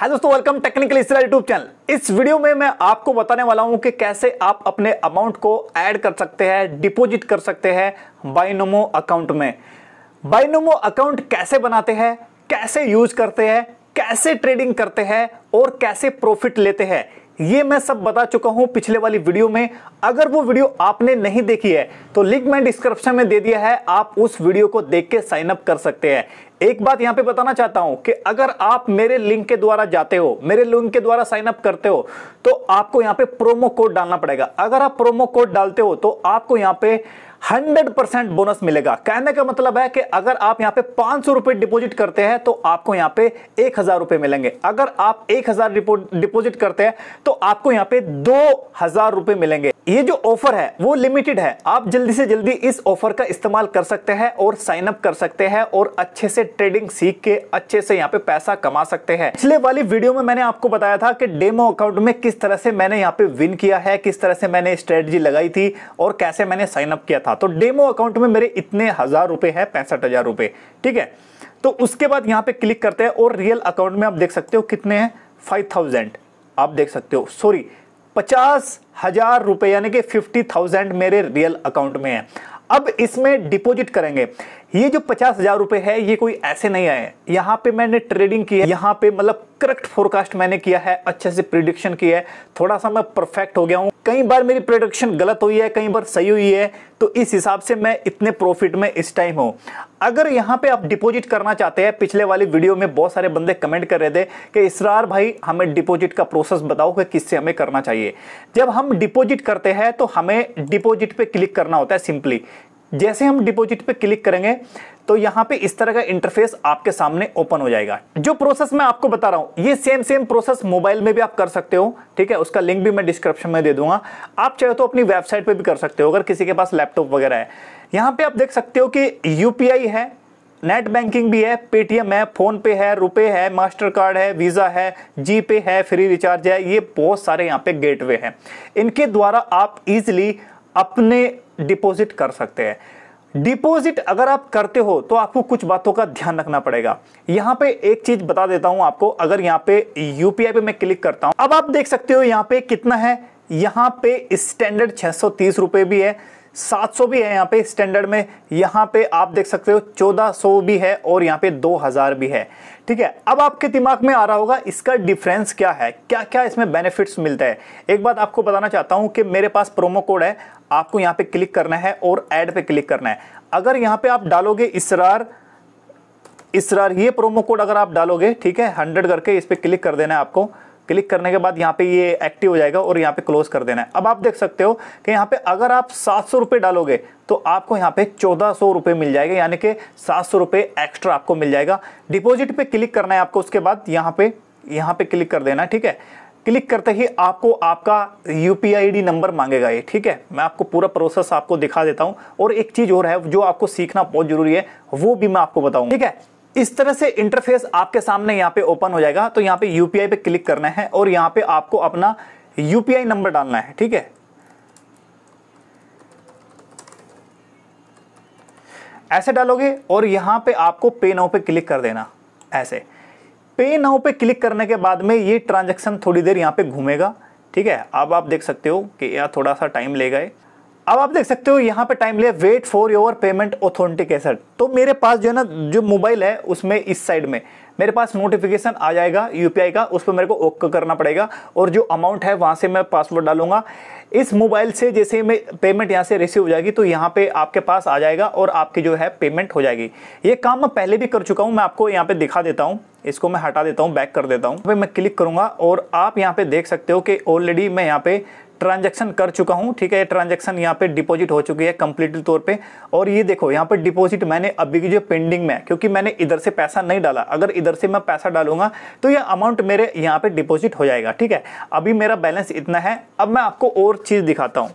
हाय दोस्तों welcome technical Isra YouTube channel इस video में मैं आपको बताने वाला हूं कि कैसे आप अपने अमाउंट को ऐड कर सकते हैं डिपॉजिट कर सकते हैं बाइनोमो अकाउंट में बाइनोमो अकाउंट कैसे बनाते हैं कैसे यूज करते हैं कैसे ट्रेडिंग करते हैं और कैसे प्रॉफिट लेते हैं ये मैं सब बता चुका हूं पिछले वाली वीडियो में अगर वो वीडियो आपने नहीं देखी है तो लिंक मैं डिस्क्रिप्शन में दे दिया है आप उस वीडियो को देख के साइन अप कर सकते हैं एक बात यहां पे बताना चाहता हूं कि अगर आप मेरे लिंक के द्वारा जाते हो मेरे लिंक के द्वारा साइन अप करते हो तो आपको यहां पे प्रोमो कोड डालना पड़ेगा अगर आप प्रोमो कोड डालते हो तो आपको यहां पे हंड्रेड परसेंट बोनस मिलेगा कहने का मतलब है कि अगर आप यहाँ पे पांच सौ रुपए डिपोजिट करते हैं तो आपको यहाँ पे एक हजार रुपए मिलेंगे अगर आप एक हजार डिपोजिट करते हैं तो आपको यहाँ पे दो हजार रुपए मिलेंगे ये जो ऑफर है वो लिमिटेड है आप जल्दी से जल्दी इस ऑफर का इस्तेमाल कर सकते हैं और साइन अप कर सकते हैं और अच्छे से ट्रेडिंग सीख के अच्छे से यहाँ पे पैसा कमा सकते हैं पिछले वाली वीडियो में मैंने आपको बताया था कि डेमो अकाउंट में किस तरह से मैंने यहाँ पे विन किया है किस तरह से मैंने स्ट्रेटजी लगाई थी और कैसे मैंने साइन अप किया था था तो डेमो अकाउंट में मेरे इतने हज़ार रुपए है पैंसठ हज़ार रुपए ठीक है तो उसके बाद यहां पे क्लिक करते हैं और रियल अकाउंट में आप देख सकते हो कितने हैं फाइव थाउजेंड आप देख सकते हो सॉरी पचास हज़ार रुपए यानी कि फिफ्टी थाउजेंड मेरे रियल अकाउंट में है अब इसमें डिपॉजिट करेंगे ये जो पचास हजार रुपए है ये कोई ऐसे नहीं आए यहां पे मैंने ट्रेडिंग की है यहां पे मतलब करेक्ट फोरकास्ट मैंने किया है अच्छे से प्रिडिक्शन किया है थोड़ा सा मैं परफेक्ट हो गया हूँ कई बार मेरी प्रोडक्शन गलत हुई है कई बार सही हुई है तो इस हिसाब से मैं इतने प्रॉफिट में इस टाइम हूँ अगर यहाँ पे आप डिपॉजिट करना चाहते हैं पिछले वाली वीडियो में बहुत सारे बंदे कमेंट कर रहे थे कि इसरार भाई हमें डिपॉजिट का प्रोसेस बताओ कि किससे हमें करना चाहिए जब हम डिपॉजिट करते हैं तो हमें डिपॉजिट पे क्लिक करना होता है सिंपली जैसे हम डिपॉजिट पे क्लिक करेंगे तो यहां पे इस तरह का इंटरफेस आपके सामने ओपन हो जाएगा जो प्रोसेस मैं आपको बता रहा हूं ये सेम सेम प्रोसेस मोबाइल में भी आप कर सकते हो ठीक है उसका लिंक भी मैं डिस्क्रिप्शन में दे दूंगा आप चाहे तो अपनी वेबसाइट पे भी कर सकते हो अगर किसी के पास लैपटॉप वगैरह है यहां पे आप देख सकते हो कि यूपीआई है नेट बैंकिंग भी है पेटीएम है फोन पे है रुपए है मास्टर कार्ड है वीज़ा है जी पे है फ्री रिचार्ज है ये बहुत सारे यहाँ पे गेटवे हैं इनके द्वारा आप इजिली अपने डिपॉजिट कर सकते हैं डिपॉजिट अगर आप करते हो तो आपको कुछ बातों का ध्यान रखना पड़ेगा यहां पे एक चीज बता देता हूं आपको अगर यहां पे यूपीआई पे मैं क्लिक करता हूं अब आप देख सकते हो यहां पे कितना है यहां पे स्टैंडर्ड छह सौ भी है 700 भी है यहाँ पे स्टैंडर्ड में यहाँ पे आप देख सकते हो 1400 भी है और यहाँ पे 2000 भी है ठीक है अब आपके दिमाग में आ रहा होगा इसका डिफरेंस क्या है क्या क्या इसमें बेनिफिट्स मिलता है एक बात आपको बताना चाहता हूँ कि मेरे पास प्रोमो कोड है आपको यहाँ पे क्लिक करना है और एड पे क्लिक करना है अगर यहाँ पे आप डालोगे इसरार इसरार ये प्रोमो कोड अगर आप डालोगे ठीक है हंड्रेड करके इस पर क्लिक कर देना है आपको क्लिक करने के बाद यहाँ पे ये एक्टिव हो जाएगा और यहाँ पे क्लोज कर देना है अब आप देख सकते हो कि यहाँ पे अगर आप सात सौ रुपए डालोगे तो आपको यहाँ पे चौदह सौ रुपए मिल जाएगा यानी कि सात सौ रुपए एक्स्ट्रा आपको मिल जाएगा डिपोजिट पे क्लिक करना है आपको उसके बाद यहाँ पे यहाँ पे क्लिक कर देना ठीक है क्लिक करते ही आपको आपका यू पी नंबर मांगेगा ये ठीक है मैं आपको पूरा प्रोसेस आपको दिखा देता हूँ और एक चीज़ और है जो आपको सीखना बहुत ज़रूरी है वो भी मैं आपको बताऊँ ठीक है इस तरह से इंटरफेस आपके सामने यहां पे ओपन हो जाएगा तो यहां पे यूपीआई पे क्लिक करना है और यहां पे आपको अपना यूपीआई नंबर डालना है ठीक है ऐसे डालोगे और यहां पे आपको पे नाउ पे क्लिक कर देना ऐसे पे नाउ पे क्लिक करने के बाद में ये ट्रांजेक्शन थोड़ी देर यहां पे घूमेगा ठीक है अब आप देख सकते हो कि यह थोड़ा सा टाइम लेगा अब आप देख सकते हो यहाँ पे टाइम लिया wait for your payment authentication तो मेरे पास जो है ना जो मोबाइल है उसमें इस साइड में मेरे पास नोटिफिकेशन आ जाएगा यूपीआई का उस पर मेरे को ओक करना पड़ेगा और जो अमाउंट है वहाँ से मैं पासवर्ड डालूंगा इस मोबाइल से जैसे मैं पेमेंट यहाँ से रिसीव हो जाएगी तो यहाँ पे आपके पास आ जाएगा और आपकी जो है पेमेंट हो जाएगी ये काम मैं पहले भी कर चुका हूँ मैं आपको यहाँ पे दिखा देता हूँ इसको मैं हटा देता हूँ बैक कर देता हूँ मैं क्लिक करूँगा और आप यहाँ पे देख सकते हो कि ऑलरेडी मैं यहाँ पे ट्रांजैक्शन कर चुका हूँ ठीक है ये ट्रांजैक्शन यहाँ पे डिपॉजिट हो चुकी है कंप्लीटली तौर पे और ये देखो यहाँ पे डिपॉजिट मैंने अभी की जो पेंडिंग में है क्योंकि मैंने इधर से पैसा नहीं डाला अगर इधर से मैं पैसा डालूंगा तो ये अमाउंट मेरे यहाँ पे डिपॉजिट हो जाएगा ठीक है अभी मेरा बैलेंस इतना है अब मैं आपको और चीज़ दिखाता हूँ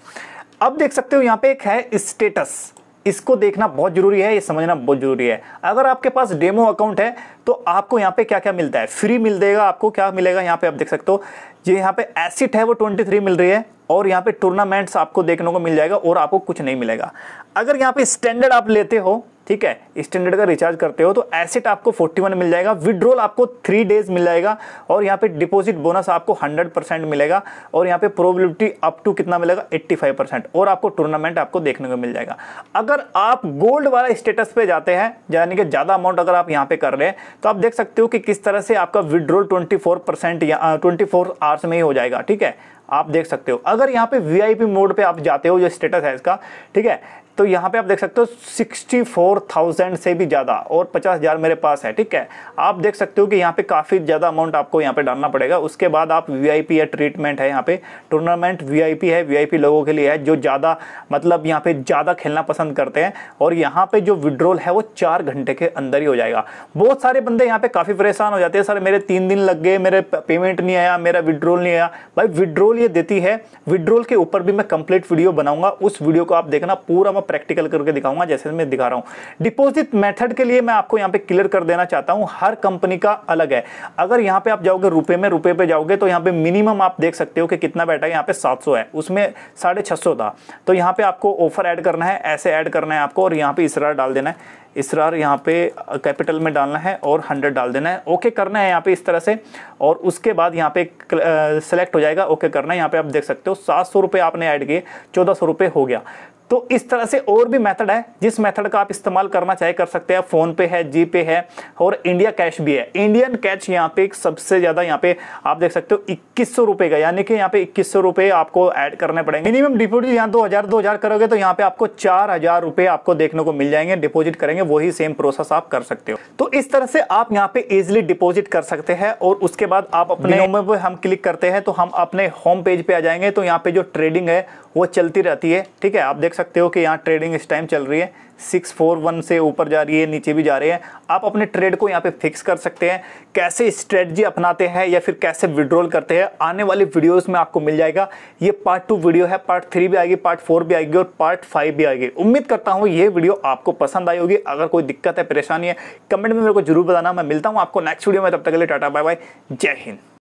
अब देख सकते हो यहाँ पे एक है स्टेटस इसको देखना बहुत ज़रूरी है ये समझना बहुत ज़रूरी है अगर आपके पास डेमो अकाउंट है तो आपको यहाँ पे क्या क्या मिलता है फ्री मिल देगा आपको क्या मिलेगा यहाँ पे आप देख सकते हो जो यहाँ पे एसिट है वो 23 मिल रही है और यहाँ पे टूर्नामेंट्स आपको देखने को मिल जाएगा और आपको कुछ नहीं मिलेगा अगर यहाँ पे स्टैंडर्ड आप लेते हो ठीक है स्टैंडर्ड का रिचार्ज करते हो तो एसेट आपको 41 मिल जाएगा विड्रोल आपको थ्री डेज मिल जाएगा और यहाँ पे डिपॉजिट बोनस आपको 100 परसेंट मिलेगा और यहाँ पे प्रोबेबिलिटी अप टू कितना मिलेगा 85 परसेंट और आपको टूर्नामेंट आपको देखने को मिल जाएगा अगर आप गोल्ड वाला स्टेटस पे जाते हैं यानी कि ज़्यादा अमाउंट अगर आप यहाँ पे कर रहे हैं तो आप देख सकते हो कि किस तरह से आपका विड्रोल ट्वेंटी परसेंट या ट्वेंटी आवर्स में ही हो जाएगा ठीक है आप देख सकते हो अगर यहाँ पे वीआईपी मोड पे आप जाते हो जो स्टेटस है इसका ठीक है तो यहाँ पे आप देख सकते हो 64,000 से भी ज़्यादा और 50,000 मेरे पास है ठीक है आप देख सकते हो कि यहाँ पे काफ़ी ज़्यादा अमाउंट आपको यहाँ पे डालना पड़ेगा उसके बाद आप वीआईपी या ट्रीटमेंट है यहाँ पे टूर्नामेंट वीआईपी है वीआईपी लोगों के लिए है जो ज़्यादा मतलब यहाँ पे ज़्यादा खेलना पसंद करते हैं और यहाँ पर जो विड्रोल है वो चार घंटे के अंदर ही हो जाएगा बहुत सारे बंदे यहाँ पर काफ़ी परेशान हो जाते हैं सर मेरे तीन दिन लग गए मेरे पेमेंट नहीं आया मेरा विड्रोल नहीं आया भाई विड्रोल ये देती है विड्रोल के ऊपर भी मैं कंप्लीट वीडियो बनाऊंगा उस वीडियो को आप देखना पूरा प्रैक्टिकल करके दिखाऊंगा जैसे मैं दिखा रहा हूं डिपोजिट मेथड के लिए मैं आपको यहाँ पे क्लियर कर देना चाहता हूँ हर कंपनी का अलग है अगर यहाँ पे आप जाओगे रुपये में रुपये पे जाओगे तो यहाँ पे मिनिमम आप देख सकते हो कि कितना बैठा है यहाँ पे 700 है उसमें साढ़े था तो यहाँ पे आपको ऑफर ऐड करना है ऐसे ऐड करना है आपको और यहाँ पे इसरार डाल देना है इसरार यहाँ पे कैपिटल में डालना है और 100 डाल देना है ओके करना है यहाँ पे इस तरह से और उसके बाद यहाँ पे सेलेक्ट हो जाएगा ओके करना है यहाँ पे आप देख सकते हो सात सौ आपने ऐड किए चौदह सौ हो गया तो इस तरह से और भी मेथड है जिस मेथड का आप इस्तेमाल करना चाहे कर सकते हैं फ़ोन पे है जी पे है और इंडिया कैश भी है इंडियन कैश यहाँ पे सबसे ज़्यादा यहाँ पे आप देख सकते हो इक्कीस सौ रुपए का यानी कि यहाँ पे इक्कीस सौ रुपए आपको ऐड करने पड़ेंगे मिनिमम डिपोजिट यहाँ दो हज़ार दो हज़ार करोगे तो यहाँ पे आपको चार हज़ार रुपए आपको देखने को मिल जाएंगे डिपोजिट करेंगे वही सेम प्रोसेस आप कर सकते हो तो इस तरह से आप यहाँ पे इजिली डिपोजिट कर सकते हैं और उसके बाद आप अपने हम क्लिक करते हैं तो हम अपने होम पेज पे आ जाएंगे तो यहाँ पे जो ट्रेडिंग है वो चलती रहती है ठीक है आप देख देख सकते हो कि यहाँ ट्रेडिंग इस टाइम चल रही है सिक्स फोर वन से ऊपर जा रही है नीचे भी जा रही है आप अपने ट्रेड को यहाँ पे फिक्स कर सकते हैं कैसे स्ट्रेटजी अपनाते हैं या फिर कैसे विड्रॉल करते हैं आने वाली वीडियोस में आपको मिल जाएगा ये पार्ट टू वीडियो है पार्ट थ्री भी आएगी पार्ट फोर भी आएगी और पार्ट फाइव भी आएगी उम्मीद करता हूँ ये वीडियो आपको पसंद आई होगी अगर कोई दिक्कत है परेशानी है कमेंट में मेरे को जरूर बताना मैं मिलता हूँ आपको नेक्स्ट वीडियो में तब तक के लिए टाटा बाय बाय जय हिंद